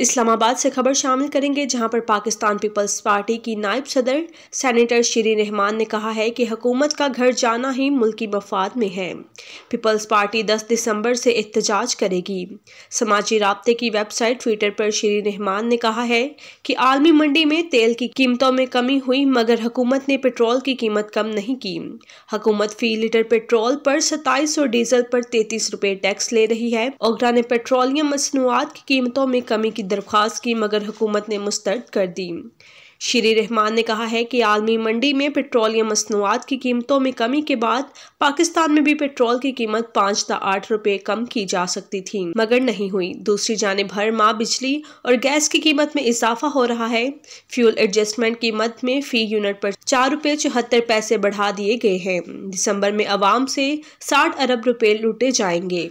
इस्लामाबाद से खबर शामिल करेंगे जहां पर पाकिस्तान पीपल्स पार्टी की नायब सदर सैनिटर श्री रहमान ने कहा है कि हुकूमत का घर जाना ही मुल्की मफाद में है पीपल्स पार्टी 10 दिसंबर से एहतजाज करेगी समाजी रबते की वेबसाइट ट्विटर पर श्री रहमान ने कहा है कि आलमी मंडी में तेल की कीमतों में कमी हुई मगर हुकूमत ने पेट्रोल की कीमत कम नहीं की हुकूमत फी लीटर पेट्रोल पर सत्ताईस और डीजल पर तैतीस रुपये टैक्स ले रही है ओगरा ने पेट्रोलियम मसनूआत की कीमतों में कमी की दरख्वास्त की मगर हुकूमत ने मुस्तरद कर दी श्री रहमान ने कहा है कि आलमी मंडी में पेट्रोलियम मसनूआत की कीमतों में कमी के बाद पाकिस्तान में भी पेट्रोल की कीमत पाँच या आठ रुपये कम की जा सकती थी मगर नहीं हुई दूसरी जानब हर माह बिजली और गैस की कीमत में इजाफा हो रहा है फ्यूल एडजस्टमेंट कीमत में फी यूनिट पर चार रुपये चौहत्तर पैसे बढ़ा दिए गए हैं दिसंबर में आवाम से साठ अरब रुपये लूटे जाएंगे